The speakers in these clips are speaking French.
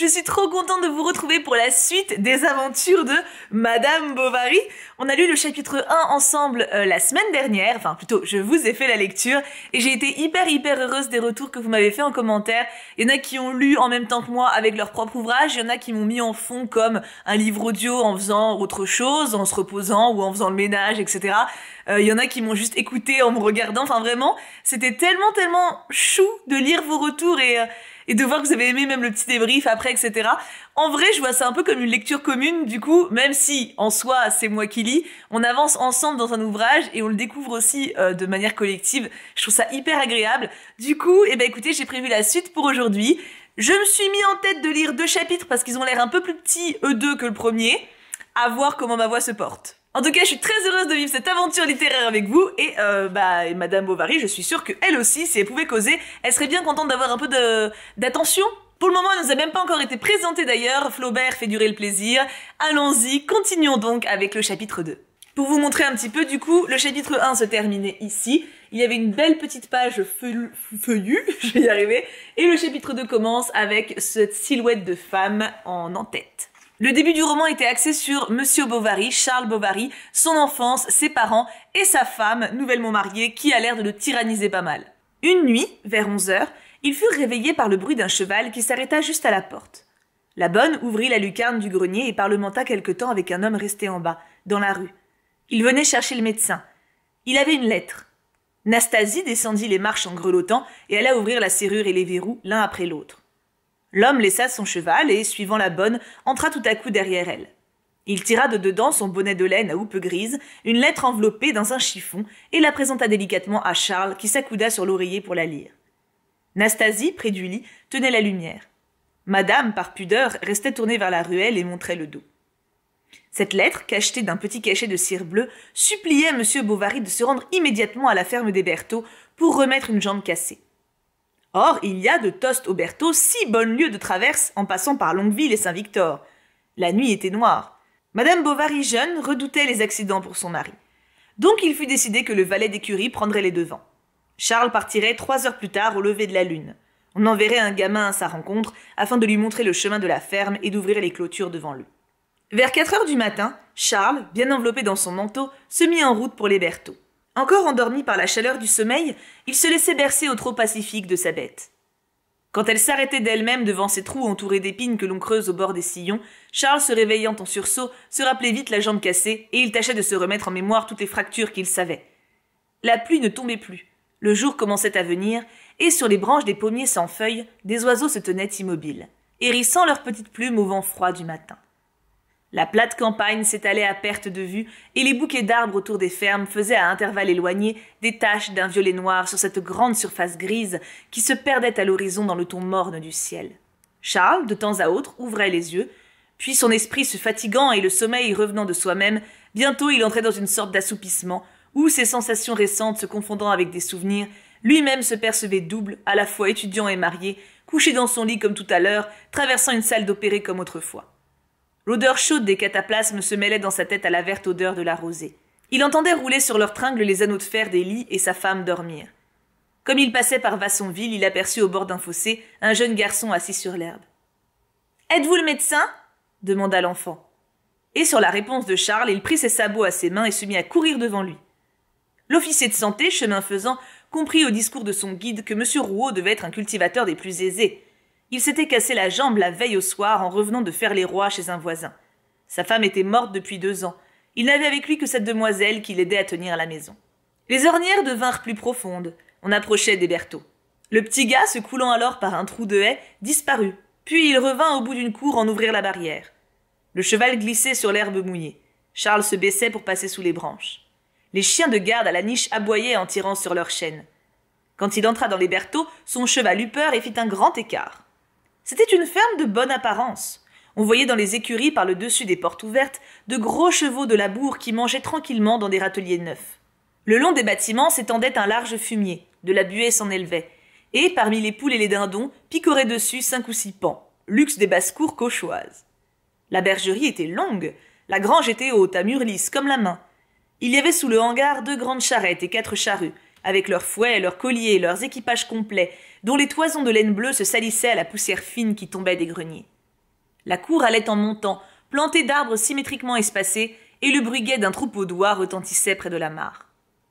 Je suis trop contente de vous retrouver pour la suite des aventures de Madame Bovary. On a lu le chapitre 1 ensemble euh, la semaine dernière, enfin plutôt je vous ai fait la lecture et j'ai été hyper hyper heureuse des retours que vous m'avez fait en commentaire. Il y en a qui ont lu en même temps que moi avec leur propre ouvrage, il y en a qui m'ont mis en fond comme un livre audio en faisant autre chose, en se reposant ou en faisant le ménage, etc. Euh, il y en a qui m'ont juste écouté en me regardant, enfin vraiment, c'était tellement tellement chou de lire vos retours et... Euh, et de voir que vous avez aimé même le petit débrief après, etc. En vrai, je vois ça un peu comme une lecture commune, du coup, même si en soi c'est moi qui lis, on avance ensemble dans un ouvrage et on le découvre aussi euh, de manière collective. Je trouve ça hyper agréable. Du coup, eh ben écoutez, j'ai prévu la suite pour aujourd'hui. Je me suis mis en tête de lire deux chapitres parce qu'ils ont l'air un peu plus petits, eux deux, que le premier. À voir comment ma voix se porte. En tout cas, je suis très heureuse de vivre cette aventure littéraire avec vous euh, bah, et Madame Bovary, je suis sûre qu'elle aussi, si elle pouvait causer, elle serait bien contente d'avoir un peu d'attention. Pour le moment, elle nous a même pas encore été présentée d'ailleurs. Flaubert fait durer le plaisir. Allons-y, continuons donc avec le chapitre 2. Pour vous montrer un petit peu, du coup, le chapitre 1 se terminait ici. Il y avait une belle petite page feuillue, je vais y arriver. Et le chapitre 2 commence avec cette silhouette de femme en en-tête. Le début du roman était axé sur Monsieur Bovary, Charles Bovary, son enfance, ses parents et sa femme, nouvellement mariée, qui a l'air de le tyranniser pas mal. Une nuit, vers 11 heures, ils furent réveillés par le bruit d'un cheval qui s'arrêta juste à la porte. La bonne ouvrit la lucarne du grenier et parlementa quelque temps avec un homme resté en bas, dans la rue. Il venait chercher le médecin. Il avait une lettre. Nastasie descendit les marches en grelottant et alla ouvrir la serrure et les verrous l'un après l'autre. L'homme laissa son cheval et, suivant la bonne, entra tout à coup derrière elle. Il tira de dedans son bonnet de laine à houppe grise, une lettre enveloppée dans un chiffon, et la présenta délicatement à Charles, qui s'accouda sur l'oreiller pour la lire. Nastasie, près du lit, tenait la lumière. Madame, par pudeur, restait tournée vers la ruelle et montrait le dos. Cette lettre, cachetée d'un petit cachet de cire bleue, suppliait M. Bovary de se rendre immédiatement à la ferme des Berthaud pour remettre une jambe cassée. Or, il y a de Tost au Berthaud six bonnes lieues de traverse en passant par Longueville et Saint-Victor. La nuit était noire. Madame Bovary jeune redoutait les accidents pour son mari. Donc il fut décidé que le valet d'écurie prendrait les devants. Charles partirait trois heures plus tard au lever de la lune. On enverrait un gamin à sa rencontre afin de lui montrer le chemin de la ferme et d'ouvrir les clôtures devant lui. Vers quatre heures du matin, Charles, bien enveloppé dans son manteau, se mit en route pour les Bertaux. Encore endormi par la chaleur du sommeil, il se laissait bercer au trop pacifique de sa bête. Quand elle s'arrêtait d'elle-même devant ces trous entourés d'épines que l'on creuse au bord des sillons, Charles, se réveillant en sursaut, se rappelait vite la jambe cassée, et il tâchait de se remettre en mémoire toutes les fractures qu'il savait. La pluie ne tombait plus. Le jour commençait à venir, et sur les branches des pommiers sans feuilles, des oiseaux se tenaient immobiles, hérissant leurs petites plumes au vent froid du matin. La plate campagne s'étalait à perte de vue, et les bouquets d'arbres autour des fermes faisaient à intervalles éloignés des taches d'un violet noir sur cette grande surface grise qui se perdait à l'horizon dans le ton morne du ciel. Charles, de temps à autre, ouvrait les yeux, puis son esprit se fatiguant et le sommeil revenant de soi-même, bientôt il entrait dans une sorte d'assoupissement, où ses sensations récentes se confondant avec des souvenirs, lui-même se percevait double, à la fois étudiant et marié, couché dans son lit comme tout à l'heure, traversant une salle d'opéré comme autrefois. L'odeur chaude des cataplasmes se mêlait dans sa tête à la verte odeur de la rosée. Il entendait rouler sur leurs tringles les anneaux de fer des lits et sa femme dormir. Comme il passait par Vassonville, il aperçut au bord d'un fossé un jeune garçon assis sur l'herbe. Êtes-vous le médecin demanda l'enfant. Et sur la réponse de Charles, il prit ses sabots à ses mains et se mit à courir devant lui. L'officier de santé, chemin faisant, comprit au discours de son guide que M. Rouault devait être un cultivateur des plus aisés, il s'était cassé la jambe la veille au soir en revenant de faire les rois chez un voisin. Sa femme était morte depuis deux ans. Il n'avait avec lui que cette demoiselle qui l'aidait à tenir la maison. Les ornières devinrent plus profondes. On approchait des bertaux. Le petit gars, se coulant alors par un trou de haie, disparut. Puis il revint au bout d'une cour en ouvrir la barrière. Le cheval glissait sur l'herbe mouillée. Charles se baissait pour passer sous les branches. Les chiens de garde à la niche aboyaient en tirant sur leurs chaînes. Quand il entra dans les bertaux, son cheval eut peur et fit un grand écart. C'était une ferme de bonne apparence. On voyait dans les écuries par le dessus des portes ouvertes de gros chevaux de labour qui mangeaient tranquillement dans des râteliers neufs. Le long des bâtiments s'étendait un large fumier, de la buée s'en élevait, et parmi les poules et les dindons picoraient dessus cinq ou six pans, luxe des basses-cours cauchoises. La bergerie était longue, la grange était haute, à mur lisse comme la main. Il y avait sous le hangar deux grandes charrettes et quatre charrues, avec leurs fouets, leurs colliers, leurs équipages complets, dont les toisons de laine bleue se salissaient à la poussière fine qui tombait des greniers. La cour allait en montant, plantée d'arbres symétriquement espacés, et le bruguet d'un troupeau d'oies retentissait près de la mare.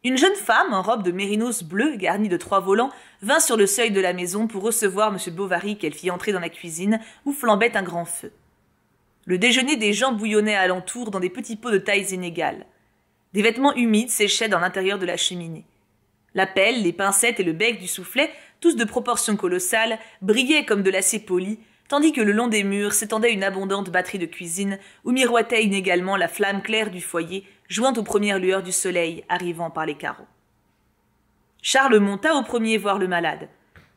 Une jeune femme, en robe de mérinos bleu garnie de trois volants, vint sur le seuil de la maison pour recevoir M. Bovary qu'elle fit entrer dans la cuisine, où flambait un grand feu. Le déjeuner des gens bouillonnait alentour dans des petits pots de tailles inégales. Des vêtements humides séchaient dans l'intérieur de la cheminée. La pelle, les pincettes et le bec du soufflet tous de proportions colossales, brillaient comme de l'acier poli, tandis que le long des murs s'étendait une abondante batterie de cuisine où miroitait inégalement la flamme claire du foyer, jointe aux premières lueurs du soleil arrivant par les carreaux. Charles monta au premier voir le malade.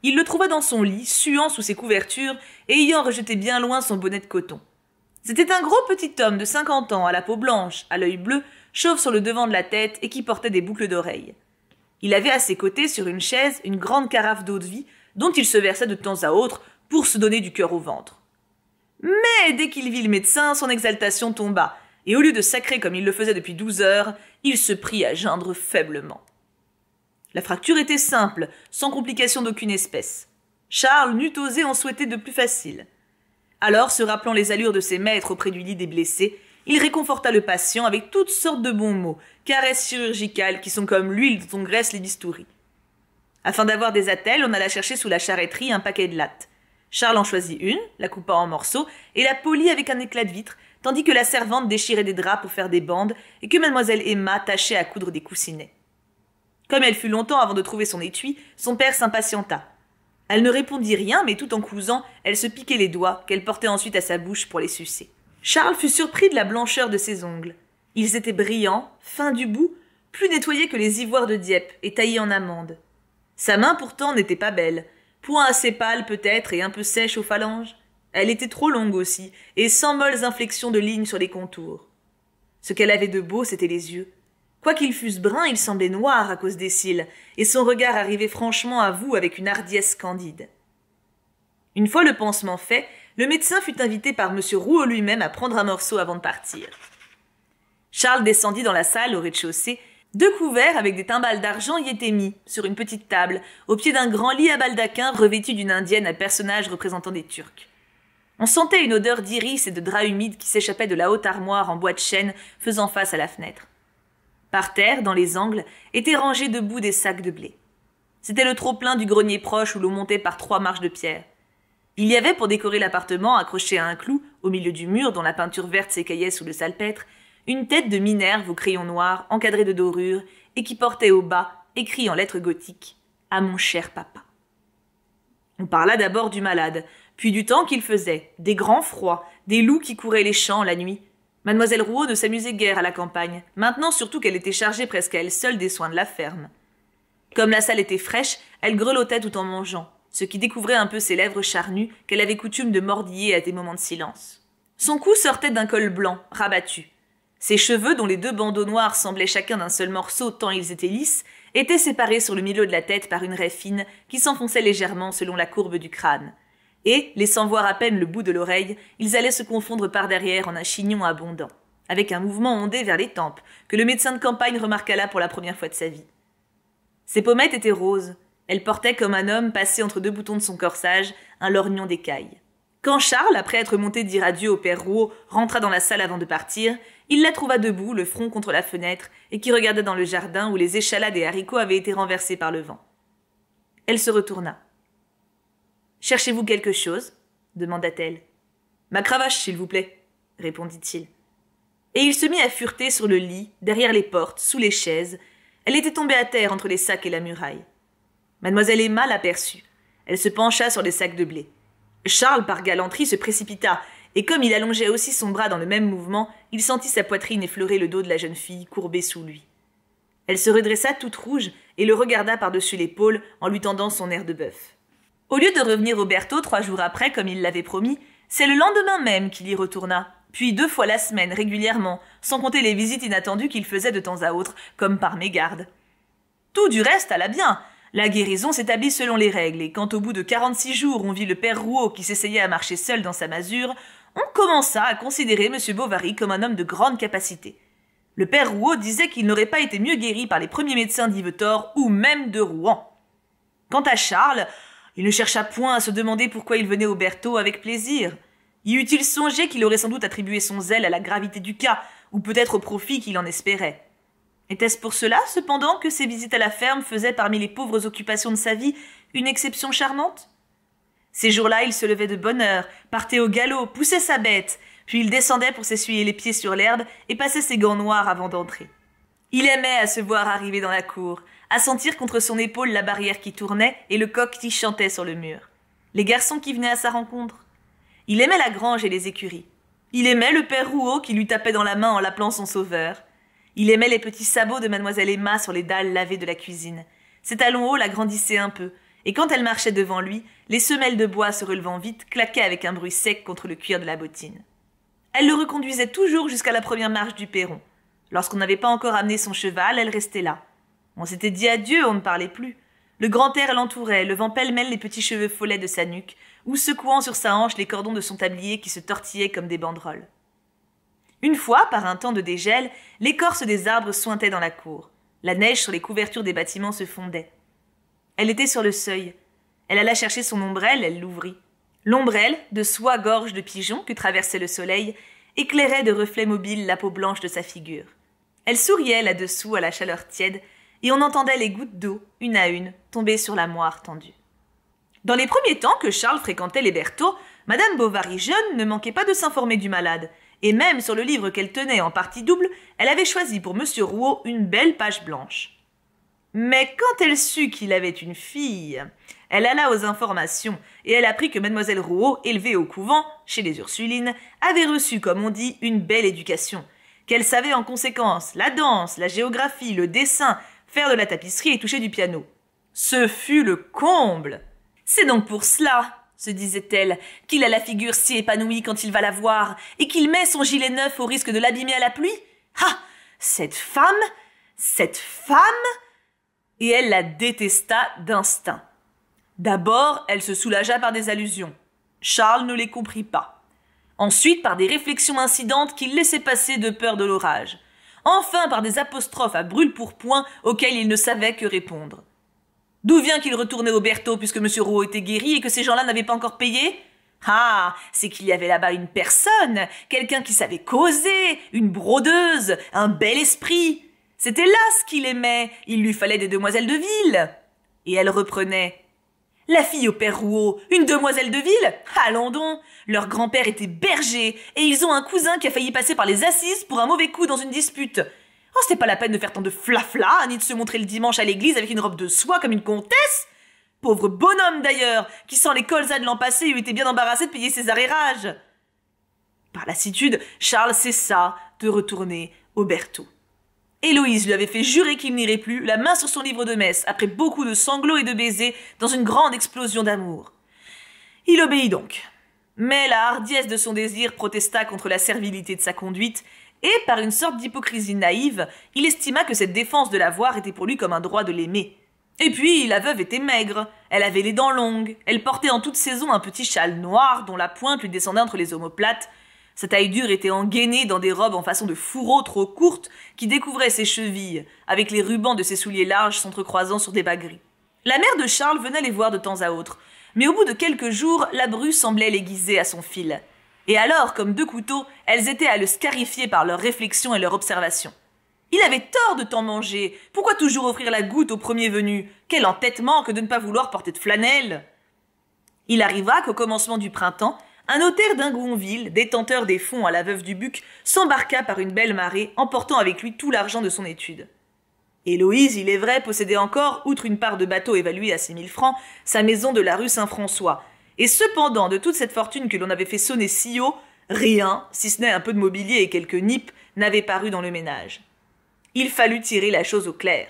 Il le trouva dans son lit, suant sous ses couvertures et ayant rejeté bien loin son bonnet de coton. C'était un gros petit homme de cinquante ans, à la peau blanche, à l'œil bleu, chauve sur le devant de la tête et qui portait des boucles d'oreilles. Il avait à ses côtés sur une chaise une grande carafe d'eau de vie dont il se versait de temps à autre pour se donner du cœur au ventre. Mais dès qu'il vit le médecin, son exaltation tomba, et au lieu de sacrer comme il le faisait depuis douze heures, il se prit à geindre faiblement. La fracture était simple, sans complication d'aucune espèce. Charles n'eût osé en souhaiter de plus facile. Alors, se rappelant les allures de ses maîtres auprès du lit des blessés, il réconforta le patient avec toutes sortes de bons mots, caresses chirurgicales qui sont comme l'huile dont on graisse les bistouris. Afin d'avoir des attelles, on alla chercher sous la charretterie un paquet de lattes. Charles en choisit une, la coupa en morceaux et la polit avec un éclat de vitre, tandis que la servante déchirait des draps pour faire des bandes et que mademoiselle Emma tâchait à coudre des coussinets. Comme elle fut longtemps avant de trouver son étui, son père s'impatienta. Elle ne répondit rien, mais tout en cousant, elle se piquait les doigts, qu'elle portait ensuite à sa bouche pour les sucer. Charles fut surpris de la blancheur de ses ongles. Ils étaient brillants, fins du bout, plus nettoyés que les ivoires de Dieppe et taillés en amande. Sa main pourtant n'était pas belle, point assez pâle peut-être et un peu sèche aux phalanges. Elle était trop longue aussi, et sans molles inflexions de lignes sur les contours. Ce qu'elle avait de beau, c'était les yeux. Quoiqu'ils fussent bruns, ils semblaient noirs à cause des cils, et son regard arrivait franchement à vous avec une hardiesse candide. Une fois le pansement fait, le médecin fut invité par M. Rouault lui-même à prendre un morceau avant de partir. Charles descendit dans la salle au rez-de-chaussée. Deux couverts avec des timbales d'argent y étaient mis, sur une petite table, au pied d'un grand lit à baldaquin revêtu d'une indienne à personnages représentant des Turcs. On sentait une odeur d'iris et de drap humide qui s'échappait de la haute armoire en bois de chêne faisant face à la fenêtre. Par terre, dans les angles, étaient rangés debout des sacs de blé. C'était le trop-plein du grenier proche où l'on montait par trois marches de pierre. Il y avait pour décorer l'appartement, accroché à un clou, au milieu du mur dont la peinture verte s'écaillait sous le salpêtre, une tête de Minerve au crayon noir, encadrée de dorures, et qui portait au bas, écrit en lettres gothiques, À mon cher papa. On parla d'abord du malade, puis du temps qu'il faisait, des grands froids, des loups qui couraient les champs la nuit. Mademoiselle Rouault ne s'amusait guère à la campagne, maintenant surtout qu'elle était chargée presque à elle seule des soins de la ferme. Comme la salle était fraîche, elle grelottait tout en mangeant ce qui découvrait un peu ses lèvres charnues qu'elle avait coutume de mordiller à des moments de silence. Son cou sortait d'un col blanc, rabattu. Ses cheveux, dont les deux bandeaux noirs semblaient chacun d'un seul morceau tant ils étaient lisses, étaient séparés sur le milieu de la tête par une raie fine qui s'enfonçait légèrement selon la courbe du crâne. Et, laissant voir à peine le bout de l'oreille, ils allaient se confondre par derrière en un chignon abondant, avec un mouvement ondé vers les tempes, que le médecin de campagne remarqua là pour la première fois de sa vie. Ses pommettes étaient roses, elle portait comme un homme passé entre deux boutons de son corsage un lorgnon d'écaille. Quand Charles, après être monté dire adieu au père Rouault, rentra dans la salle avant de partir, il la trouva debout, le front contre la fenêtre, et qui regardait dans le jardin où les échalades et haricots avaient été renversés par le vent. Elle se retourna. Cherchez-vous quelque chose demanda-t-elle. Ma cravache, s'il vous plaît, répondit-il. Et il se mit à fureter sur le lit, derrière les portes, sous les chaises. Elle était tombée à terre entre les sacs et la muraille. Mademoiselle Emma l'aperçut. Elle se pencha sur les sacs de blé. Charles, par galanterie, se précipita, et comme il allongeait aussi son bras dans le même mouvement, il sentit sa poitrine effleurer le dos de la jeune fille, courbée sous lui. Elle se redressa toute rouge et le regarda par-dessus l'épaule en lui tendant son air de bœuf. Au lieu de revenir au Berthaud trois jours après, comme il l'avait promis, c'est le lendemain même qu'il y retourna, puis deux fois la semaine régulièrement, sans compter les visites inattendues qu'il faisait de temps à autre, comme par mégarde. Tout du reste alla bien, la guérison s'établit selon les règles, et quand au bout de 46 jours on vit le père Rouault qui s'essayait à marcher seul dans sa masure, on commença à considérer M. Bovary comme un homme de grande capacité. Le père Rouault disait qu'il n'aurait pas été mieux guéri par les premiers médecins d'Yvetor ou même de Rouen. Quant à Charles, il ne chercha point à se demander pourquoi il venait au Berthaud avec plaisir. Y eût-il songé qu'il aurait sans doute attribué son zèle à la gravité du cas, ou peut-être au profit qu'il en espérait. Était-ce pour cela, cependant, que ses visites à la ferme faisaient parmi les pauvres occupations de sa vie une exception charmante Ces jours-là, il se levait de bonne heure, partait au galop, poussait sa bête, puis il descendait pour s'essuyer les pieds sur l'herbe et passer ses gants noirs avant d'entrer. Il aimait à se voir arriver dans la cour, à sentir contre son épaule la barrière qui tournait et le coq qui chantait sur le mur. Les garçons qui venaient à sa rencontre. Il aimait la grange et les écuries. Il aimait le père Rouault qui lui tapait dans la main en l'appelant son sauveur. Il aimait les petits sabots de mademoiselle Emma sur les dalles lavées de la cuisine. Ses talons hauts grandissaient un peu, et quand elle marchait devant lui, les semelles de bois se relevant vite claquaient avec un bruit sec contre le cuir de la bottine. Elle le reconduisait toujours jusqu'à la première marche du perron. Lorsqu'on n'avait pas encore amené son cheval, elle restait là. On s'était dit adieu, on ne parlait plus. Le grand air l'entourait, levant pêle-mêle les petits cheveux follets de sa nuque, ou secouant sur sa hanche les cordons de son tablier qui se tortillaient comme des banderoles. Une fois, par un temps de dégel, l'écorce des arbres sointait dans la cour. La neige sur les couvertures des bâtiments se fondait. Elle était sur le seuil. Elle alla chercher son ombrelle, elle l'ouvrit. L'ombrelle, de soie gorge de pigeon que traversait le soleil, éclairait de reflets mobiles la peau blanche de sa figure. Elle souriait là-dessous à la chaleur tiède, et on entendait les gouttes d'eau, une à une, tomber sur la moire tendue. Dans les premiers temps que Charles fréquentait les Bertaux, Madame Bovary jeune ne manquait pas de s'informer du malade, et même sur le livre qu'elle tenait en partie double, elle avait choisi pour M. Rouault une belle page blanche. Mais quand elle sut qu'il avait une fille, elle alla aux informations et elle apprit que Mademoiselle Rouault, élevée au couvent, chez les Ursulines, avait reçu, comme on dit, une belle éducation, qu'elle savait en conséquence la danse, la géographie, le dessin, faire de la tapisserie et toucher du piano. Ce fut le comble. C'est donc pour cela se disait-elle, qu'il a la figure si épanouie quand il va la voir, et qu'il met son gilet neuf au risque de l'abîmer à la pluie Ah Cette femme Cette femme Et elle la détesta d'instinct. D'abord, elle se soulagea par des allusions. Charles ne les comprit pas. Ensuite, par des réflexions incidentes qu'il laissait passer de peur de l'orage. Enfin, par des apostrophes à brûle-pourpoint auxquelles il ne savait que répondre. D'où vient qu'il retournait au Berthaud puisque M. Rouault était guéri et que ces gens-là n'avaient pas encore payé ah, c'est qu'il y avait là-bas une personne, quelqu'un qui savait causer, une brodeuse, un bel esprit. C'était là ce qu'il aimait, il lui fallait des demoiselles de ville. Et elle reprenait. La fille au père Rouault, une demoiselle de ville Allons donc Leur grand-père était berger, et ils ont un cousin qui a failli passer par les assises pour un mauvais coup dans une dispute. Oh, c'était pas la peine de faire tant de flafla, -fla, ni de se montrer le dimanche à l'église avec une robe de soie comme une comtesse Pauvre bonhomme d'ailleurs, qui sent les colzas de l'an passé eût été bien embarrassé de payer ses arrérages Par lassitude, Charles cessa de retourner au berthaud. Héloïse lui avait fait jurer qu'il n'irait plus, la main sur son livre de messe, après beaucoup de sanglots et de baisers, dans une grande explosion d'amour. Il obéit donc. Mais la hardiesse de son désir protesta contre la servilité de sa conduite, et par une sorte d'hypocrisie naïve, il estima que cette défense de la voir était pour lui comme un droit de l'aimer. Et puis, la veuve était maigre, elle avait les dents longues, elle portait en toute saison un petit châle noir dont la pointe lui descendait entre les omoplates, sa taille dure était engainée dans des robes en façon de fourreau trop courtes qui découvraient ses chevilles, avec les rubans de ses souliers larges s'entrecroisant sur des bas gris. La mère de Charles venait les voir de temps à autre, mais au bout de quelques jours, la bru semblait l'aiguiser à son fil. Et alors, comme deux couteaux, elles étaient à le scarifier par leurs réflexions et leurs observations. Il avait tort de t'en manger. Pourquoi toujours offrir la goutte au premier venu Quel entêtement que de ne pas vouloir porter de flanelle Il arriva qu'au commencement du printemps, un notaire d'Ingonville, détenteur des fonds à la veuve du Buc, s'embarqua par une belle marée, emportant avec lui tout l'argent de son étude. Héloïse, il est vrai, possédait encore, outre une part de bateau évaluée à six mille francs, sa maison de la rue Saint-François, et cependant, de toute cette fortune que l'on avait fait sonner si haut, rien, si ce n'est un peu de mobilier et quelques nippes, n'avait paru dans le ménage. Il fallut tirer la chose au clair.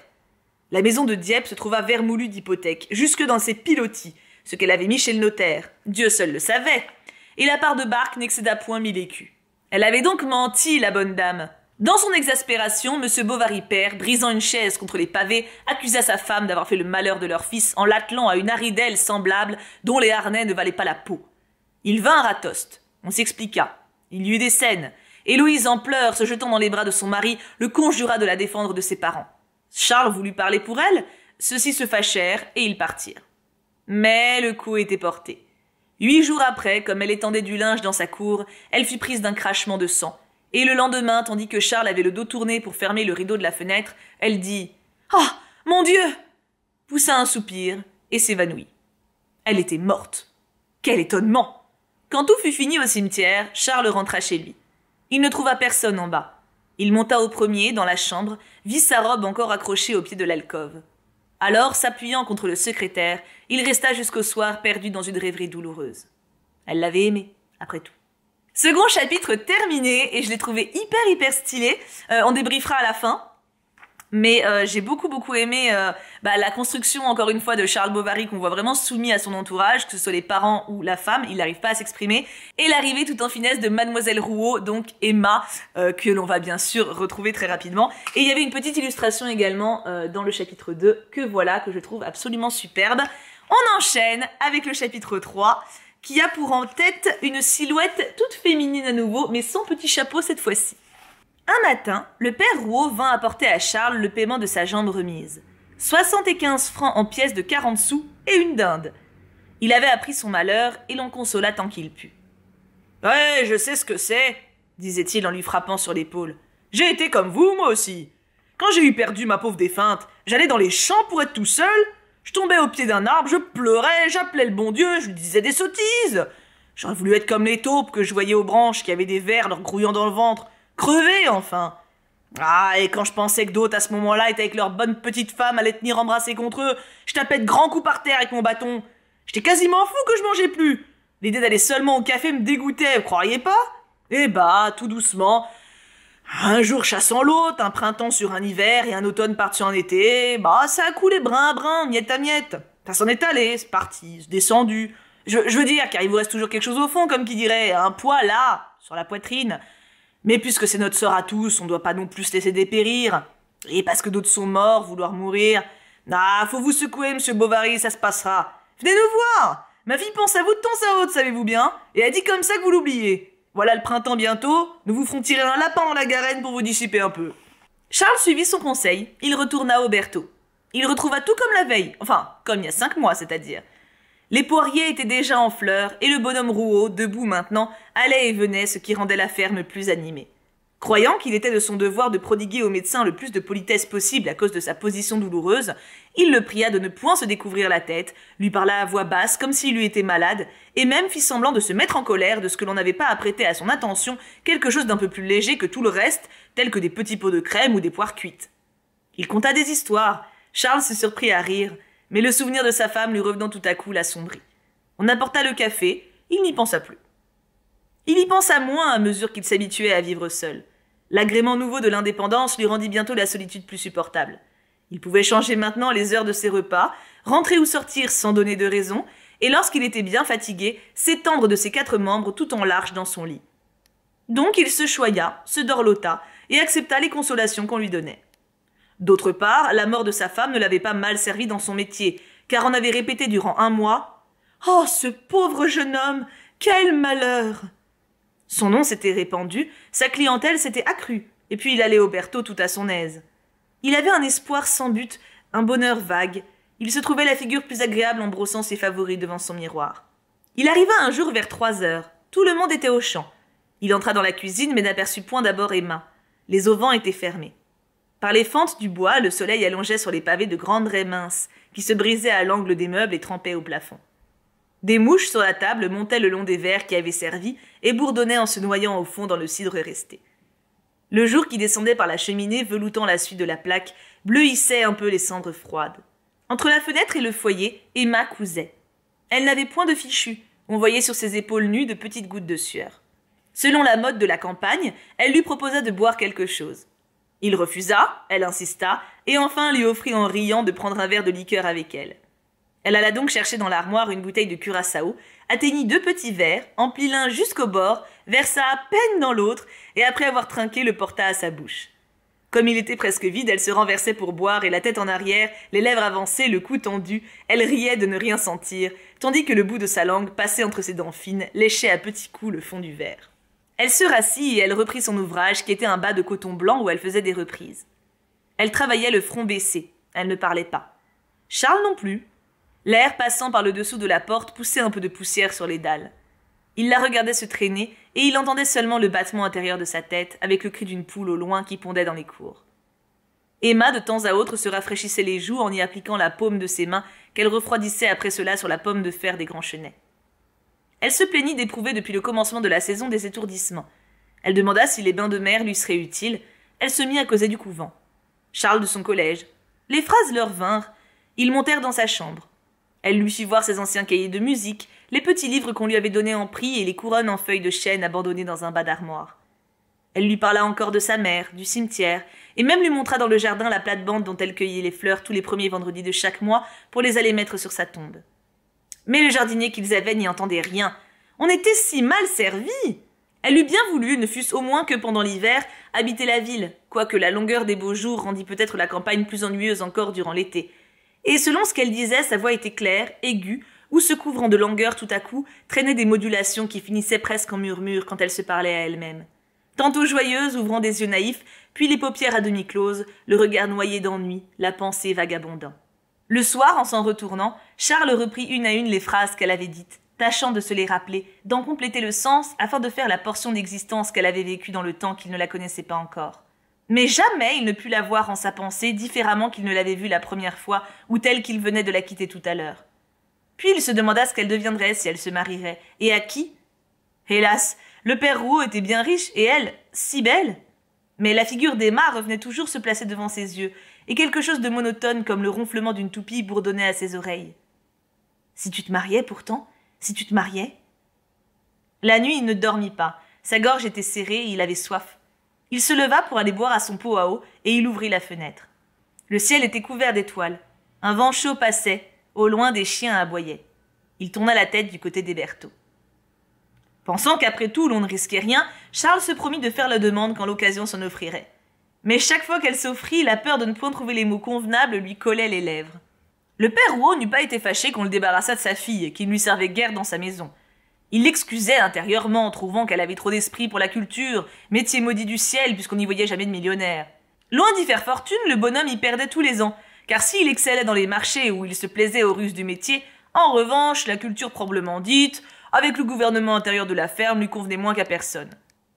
La maison de Dieppe se trouva vermoulue d'hypothèques, jusque dans ses pilotis, ce qu'elle avait mis chez le notaire. Dieu seul le savait. Et la part de Barque n'excéda point mille écus. Elle avait donc menti, la bonne dame. Dans son exaspération, M. Bovary père, brisant une chaise contre les pavés, accusa sa femme d'avoir fait le malheur de leur fils en l'attelant à une aridelle semblable dont les harnais ne valaient pas la peau. Il vint à Ratoste. On s'expliqua. Il y eut des scènes. Héloïse, en pleurs, se jetant dans les bras de son mari, le conjura de la défendre de ses parents. Charles voulut parler pour elle. Ceux-ci se fâchèrent et ils partirent. Mais le coup était porté. Huit jours après, comme elle étendait du linge dans sa cour, elle fut prise d'un crachement de sang. Et le lendemain, tandis que Charles avait le dos tourné pour fermer le rideau de la fenêtre, elle dit Ah Mon Dieu poussa un soupir et s'évanouit. Elle était morte. Quel étonnement Quand tout fut fini au cimetière, Charles rentra chez lui. Il ne trouva personne en bas. Il monta au premier, dans la chambre, vit sa robe encore accrochée au pied de l'alcôve. Alors, s'appuyant contre le secrétaire, il resta jusqu'au soir perdu dans une rêverie douloureuse. Elle l'avait aimé, après tout. Second chapitre terminé et je l'ai trouvé hyper hyper stylé. Euh, on débriefera à la fin. Mais euh, j'ai beaucoup beaucoup aimé euh, bah, la construction encore une fois de Charles Bovary qu'on voit vraiment soumis à son entourage, que ce soit les parents ou la femme, il n'arrive pas à s'exprimer, et l'arrivée tout en finesse de Mademoiselle Rouault, donc Emma, que l'on va bien sûr retrouver très rapidement. Et il y avait une petite illustration également dans le chapitre 2, que voilà, que je trouve absolument superbe. On enchaîne avec le chapitre 3 qui a pour en tête une silhouette toute féminine à nouveau, mais sans petit chapeau cette fois-ci. Un matin, le père Rouault vint apporter à Charles le paiement de sa jambe remise. 75 francs en pièces de 40 sous et une dinde. Il avait appris son malheur et l'en consola tant qu'il put. Ouais, je sais ce que c'est, disait-il en lui frappant sur l'épaule. J'ai été comme vous, moi aussi. Quand j'ai eu perdu ma pauvre défunte, j'allais dans les champs pour être tout seul je tombais au pied d'un arbre, je pleurais, j'appelais le bon Dieu, je lui disais des sottises. J'aurais voulu être comme les taupes que je voyais aux branches qui avaient des vers leur grouillant dans le ventre. Crever, enfin. Ah, et quand je pensais que d'autres à ce moment-là étaient avec leurs bonnes petites femmes allaient tenir embrassés contre eux, je tapais de grands coups par terre avec mon bâton. J'étais quasiment fou que je mangeais plus. L'idée d'aller seulement au café me dégoûtait, vous croyez pas Eh bah, tout doucement, un jour chassant l'autre, un printemps sur un hiver et un automne parti en été, bah ça a coulé brin à brin, miette à miette. Ça s'en est allé, c'est parti, c'est descendu. Je, veux dire, car il vous reste toujours quelque chose au fond, comme qui dirait, un poids là, sur la poitrine. Mais puisque c'est notre sort à tous, on doit pas non plus se laisser dépérir. Et parce que d'autres sont morts, vouloir mourir. nah, faut vous secouer, monsieur Bovary, ça se passera. Venez nous voir Ma fille pense à vous de temps à autre, savez-vous bien Et elle dit comme ça que vous l'oubliez. Voilà le printemps bientôt, nous vous ferons tirer un lapin en la garenne pour vous dissiper un peu. Charles suivit son conseil, il retourna au Oberto. Il retrouva tout comme la veille, enfin, comme il y a cinq mois, c'est-à-dire. Les poiriers étaient déjà en fleurs, et le bonhomme Rouault, debout maintenant, allait et venait, ce qui rendait la ferme plus animée. Croyant qu'il était de son devoir de prodiguer au médecin le plus de politesse possible à cause de sa position douloureuse, il le pria de ne point se découvrir la tête, lui parla à voix basse comme s'il eût été malade, et même fit semblant de se mettre en colère de ce que l'on n'avait pas apprêté à son attention quelque chose d'un peu plus léger que tout le reste, tel que des petits pots de crème ou des poires cuites. Il conta des histoires. Charles se surprit à rire, mais le souvenir de sa femme lui revenant tout à coup l'assombrit. On apporta le café, il n'y pensa plus. Il y pensa moins à mesure qu'il s'habituait à vivre seul. L'agrément nouveau de l'indépendance lui rendit bientôt la solitude plus supportable. Il pouvait changer maintenant les heures de ses repas, rentrer ou sortir sans donner de raison, et lorsqu'il était bien fatigué, s'étendre de ses quatre membres tout en large dans son lit. Donc il se choya, se dorlota, et accepta les consolations qu'on lui donnait. D'autre part, la mort de sa femme ne l'avait pas mal servi dans son métier, car on avait répété durant un mois Oh, ce pauvre jeune homme Quel malheur Son nom s'était répandu, sa clientèle s'était accrue, et puis il allait au Berto tout à son aise. Il avait un espoir sans but, un bonheur vague. Il se trouvait la figure plus agréable en brossant ses favoris devant son miroir. Il arriva un jour vers trois heures. Tout le monde était au champ. Il entra dans la cuisine, mais n'aperçut point d'abord Emma. Les auvents étaient fermés. Par les fentes du bois, le soleil allongeait sur les pavés de grandes raies minces, qui se brisaient à l'angle des meubles et trempaient au plafond. Des mouches sur la table montaient le long des verres qui avaient servi et bourdonnaient en se noyant au fond dans le cidre resté. Le jour qui descendait par la cheminée, veloutant la suite de la plaque, bleuissait un peu les cendres froides. Entre la fenêtre et le foyer, Emma cousait. Elle n'avait point de fichu, on voyait sur ses épaules nues de petites gouttes de sueur. Selon la mode de la campagne, elle lui proposa de boire quelque chose. Il refusa, elle insista, et enfin lui offrit en riant de prendre un verre de liqueur avec elle. Elle alla donc chercher dans l'armoire une bouteille de curaçao, atteignit deux petits verres, emplit l'un jusqu'au bord, versa à peine dans l'autre, et après avoir trinqué le porta à sa bouche. Comme il était presque vide, elle se renversait pour boire, et la tête en arrière, les lèvres avancées, le cou tendu, elle riait de ne rien sentir, tandis que le bout de sa langue, passé entre ses dents fines, léchait à petits coups le fond du verre. Elle se rassit et elle reprit son ouvrage, qui était un bas de coton blanc où elle faisait des reprises. Elle travaillait le front baissé, elle ne parlait pas. Charles non plus, L'air passant par le dessous de la porte poussait un peu de poussière sur les dalles. Il la regardait se traîner, et il entendait seulement le battement intérieur de sa tête, avec le cri d'une poule au loin qui pondait dans les cours. Emma, de temps à autre, se rafraîchissait les joues en y appliquant la paume de ses mains, qu'elle refroidissait après cela sur la pomme de fer des grands chenets. Elle se plaignit d'éprouver depuis le commencement de la saison des étourdissements. Elle demanda si les bains de mer lui seraient utiles. Elle se mit à causer du couvent. Charles de son collège. Les phrases leur vinrent. Ils montèrent dans sa chambre. Elle lui fit voir ses anciens cahiers de musique, les petits livres qu'on lui avait donnés en prix et les couronnes en feuilles de chêne abandonnées dans un bas d'armoire. Elle lui parla encore de sa mère, du cimetière, et même lui montra dans le jardin la plate-bande dont elle cueillait les fleurs tous les premiers vendredis de chaque mois pour les aller mettre sur sa tombe. Mais le jardinier qu'ils avaient n'y entendait rien. On était si mal servis Elle eût bien voulu, ne fût-ce au moins que pendant l'hiver, habiter la ville, quoique la longueur des beaux jours rendît peut-être la campagne plus ennuyeuse encore durant l'été. Et selon ce qu'elle disait, sa voix était claire, aiguë, ou se couvrant de langueur tout à coup, traînait des modulations qui finissaient presque en murmures quand elle se parlait à elle-même. Tantôt joyeuse, ouvrant des yeux naïfs, puis les paupières à demi closes, le regard noyé d'ennui, la pensée vagabondant. Le soir, en s'en retournant, Charles reprit une à une les phrases qu'elle avait dites, tâchant de se les rappeler, d'en compléter le sens afin de faire la portion d'existence qu'elle avait vécue dans le temps qu'il ne la connaissait pas encore mais jamais il ne put la voir en sa pensée différemment qu'il ne l'avait vue la première fois ou telle qu'il venait de la quitter tout à l'heure. Puis il se demanda ce qu'elle deviendrait si elle se marierait, et à qui. Hélas, le père Rouault était bien riche, et elle, si belle. Mais la figure d'Emma revenait toujours se placer devant ses yeux, et quelque chose de monotone comme le ronflement d'une toupie bourdonnait à ses oreilles. Si tu te mariais pourtant, si tu te mariais. La nuit il ne dormit pas, sa gorge était serrée et il avait soif. Il se leva pour aller boire à son pot à eau, et il ouvrit la fenêtre. Le ciel était couvert d'étoiles. Un vent chaud passait, au loin des chiens aboyaient. Il tourna la tête du côté des bertaux. Pensant qu'après tout l'on ne risquait rien, Charles se promit de faire la demande quand l'occasion s'en offrirait. Mais chaque fois qu'elle s'offrit, la peur de ne point trouver les mots convenables lui collait les lèvres. Le père Rouault n'eût pas été fâché qu'on le débarrassât de sa fille, qui ne lui servait guère dans sa maison, il l'excusait intérieurement, en trouvant qu'elle avait trop d'esprit pour la culture, métier maudit du ciel puisqu'on n'y voyait jamais de millionnaire. Loin d'y faire fortune, le bonhomme y perdait tous les ans, car s'il excellait dans les marchés où il se plaisait aux ruses du métier, en revanche, la culture probablement dite, avec le gouvernement intérieur de la ferme, lui convenait moins qu'à personne.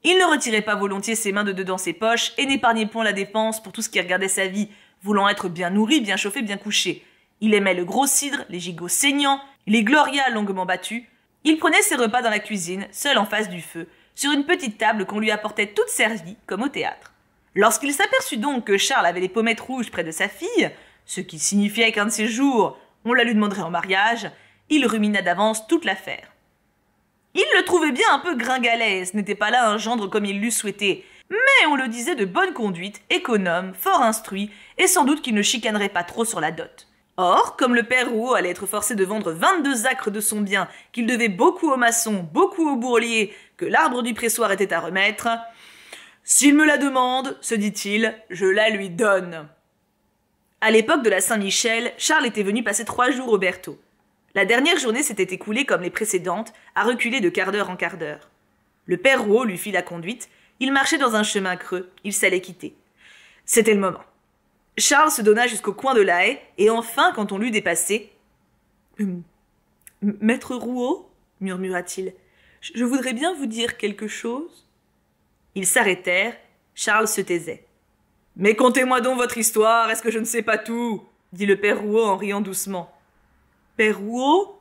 Il ne retirait pas volontiers ses mains de dedans ses poches et n'épargnait point la défense pour tout ce qui regardait sa vie, voulant être bien nourri, bien chauffé, bien couché. Il aimait le gros cidre, les gigots saignants, les glorias longuement battus, il prenait ses repas dans la cuisine, seul en face du feu, sur une petite table qu'on lui apportait toute servie, comme au théâtre. Lorsqu'il s'aperçut donc que Charles avait les pommettes rouges près de sa fille, ce qui signifiait qu'un de ces jours, on la lui demanderait en mariage, il rumina d'avance toute l'affaire. Il le trouvait bien un peu gringalet, ce n'était pas là un gendre comme il l'eût souhaité, mais on le disait de bonne conduite, économe, fort instruit, et sans doute qu'il ne chicanerait pas trop sur la dot. Or, comme le père Rouault allait être forcé de vendre 22 acres de son bien, qu'il devait beaucoup aux maçons, beaucoup aux bourlier, que l'arbre du pressoir était à remettre, s'il me la demande, se dit-il, je la lui donne. À l'époque de la Saint-Michel, Charles était venu passer trois jours au Berthaud. La dernière journée s'était écoulée comme les précédentes, à reculer de quart d'heure en quart d'heure. Le père Rouault lui fit la conduite, il marchait dans un chemin creux, il s'allait quitter. C'était le moment. Charles se donna jusqu'au coin de la haie, et enfin, quand on l'eut dépassé. Hum, maître Rouault murmura-t-il, je voudrais bien vous dire quelque chose. Ils s'arrêtèrent, Charles se taisait. Mais contez-moi donc votre histoire, est-ce que je ne sais pas tout dit le père Rouault en riant doucement. Père Rouault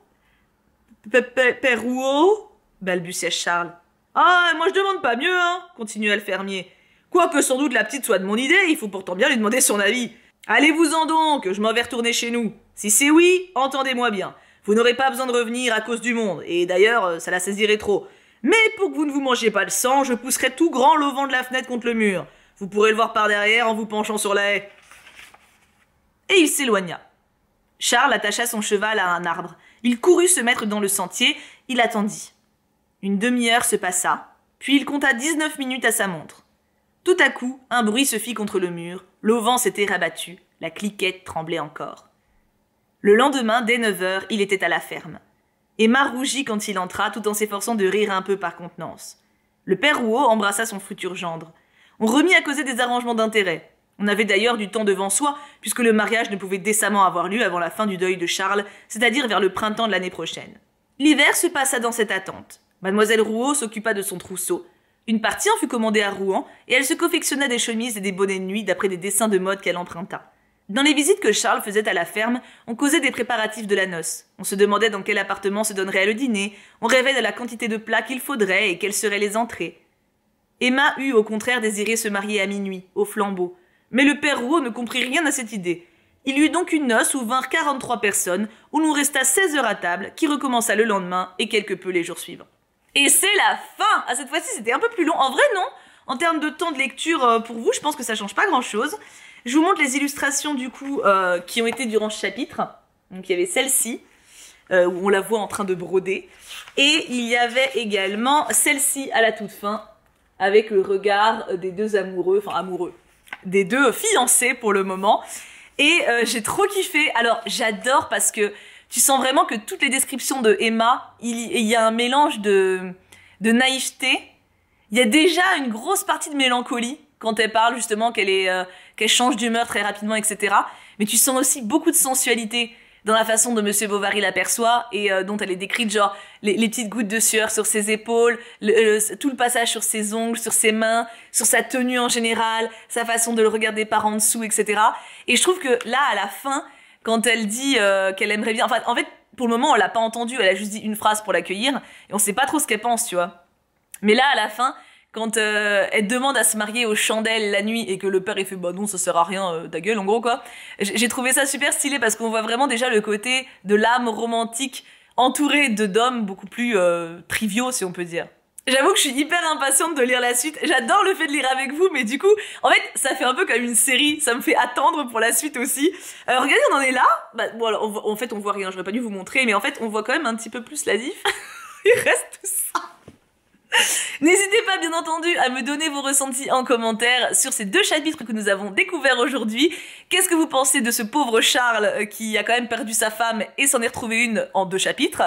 Père Rouault balbutia Charles. Ah, moi je demande pas mieux, hein continua le fermier. Quoique sans doute la petite soit de mon idée, il faut pourtant bien lui demander son avis. Allez-vous-en donc, je m'en vais retourner chez nous. Si c'est oui, entendez-moi bien. Vous n'aurez pas besoin de revenir à cause du monde, et d'ailleurs, euh, ça la saisirait trop. Mais pour que vous ne vous mangiez pas le sang, je pousserai tout grand vent de la fenêtre contre le mur. Vous pourrez le voir par derrière en vous penchant sur la haie. Et il s'éloigna. Charles attacha son cheval à un arbre. Il courut se mettre dans le sentier, il attendit. Une demi-heure se passa, puis il compta 19 minutes à sa montre. Tout à coup, un bruit se fit contre le mur, l'auvent s'était rabattu, la cliquette tremblait encore. Le lendemain, dès 9 heures, il était à la ferme. Emma rougit quand il entra, tout en s'efforçant de rire un peu par contenance. Le père Rouault embrassa son futur gendre. On remit à causer des arrangements d'intérêt. On avait d'ailleurs du temps devant soi, puisque le mariage ne pouvait décemment avoir lieu avant la fin du deuil de Charles, c'est-à-dire vers le printemps de l'année prochaine. L'hiver se passa dans cette attente. Mademoiselle Rouault s'occupa de son trousseau, une partie en fut commandée à Rouen et elle se confectionna des chemises et des bonnets de nuit d'après des dessins de mode qu'elle emprunta. Dans les visites que Charles faisait à la ferme, on causait des préparatifs de la noce. On se demandait dans quel appartement se donnerait le dîner, on rêvait de la quantité de plats qu'il faudrait et quelles seraient les entrées. Emma eut au contraire désiré se marier à minuit, au flambeau. Mais le père Rouault ne comprit rien à cette idée. Il y eut donc une noce où vinrent 43 personnes, où l'on resta 16 heures à table, qui recommença le lendemain et quelque peu les jours suivants. Et c'est la fin À ah, cette fois-ci, c'était un peu plus long. En vrai, non En termes de temps de lecture euh, pour vous, je pense que ça change pas grand-chose. Je vous montre les illustrations, du coup, euh, qui ont été durant ce chapitre. Donc, il y avait celle-ci, euh, où on la voit en train de broder. Et il y avait également celle-ci à la toute fin, avec le regard des deux amoureux, enfin amoureux, des deux fiancés pour le moment. Et j'ai trop kiffé. Alors, j'adore parce que tu sens vraiment que toutes les descriptions de Emma, il, y a un mélange de, naïveté. Il y a déjà une grosse partie de mélancolie quand elle parle justement qu'elle euh, change d'humeur très rapidement, etc. Mais tu sens aussi beaucoup de sensualité dans la façon dont Monsieur Bovary l'aperçoit et euh, dont elle est décrite, genre les, petites gouttes de sueur sur ses épaules, tout le passage sur ses ongles, sur ses mains, sur sa tenue en général, sa façon de le regarder par en dessous, etc. Et je trouve que là, à la fin, quand elle dit euh, qu'elle aimerait bien. en fait, pour le moment, on l'a pas entendu. Elle a juste dit une phrase pour l'accueillir et on sait pas trop ce qu'elle pense, tu vois. Mais là, à la fin, quand euh, elle demande à se marier aux chandelles la nuit et que le père il fait bah non ça sert à rien de euh, ta gueule en gros quoi j'ai trouvé ça super stylé parce qu'on voit vraiment déjà le côté de l'âme romantique entourée de d'hommes beaucoup plus triviaux si on peut dire J'avoue que je suis hyper impatiente de lire la suite. J'adore le fait de lire avec vous, mais du coup, en fait, ça fait un peu comme une série. Ça me fait attendre pour la suite aussi. Euh, regardez, on en est là. Bah, bon, en fait, on voit rien. J'aurais pas dû vous montrer, mais en fait, on voit quand même un petit peu plus la diff. Il reste tout N'hésitez pas, bien entendu, à me donner vos ressentis en commentaire sur ces deux chapitres que nous avons découverts aujourd'hui. Qu'est-ce que vous pensez de ce pauvre Charles euh, qui a quand même perdu sa femme et s'en est retrouvé une en deux chapitres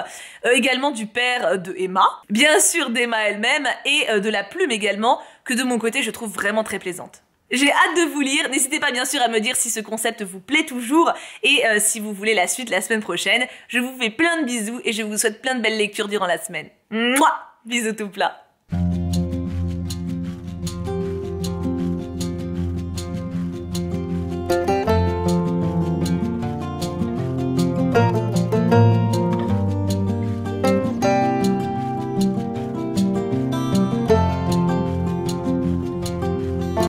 euh, Également du père de Emma, bien sûr d'Emma elle-même, et euh, de la plume également, que de mon côté je trouve vraiment très plaisante. J'ai hâte de vous lire, n'hésitez pas bien sûr à me dire si ce concept vous plaît toujours et si vous voulez la suite la semaine prochaine. Je vous fais plein de bisous et je vous souhaite plein de belles lectures durant la semaine. Bisous tout plat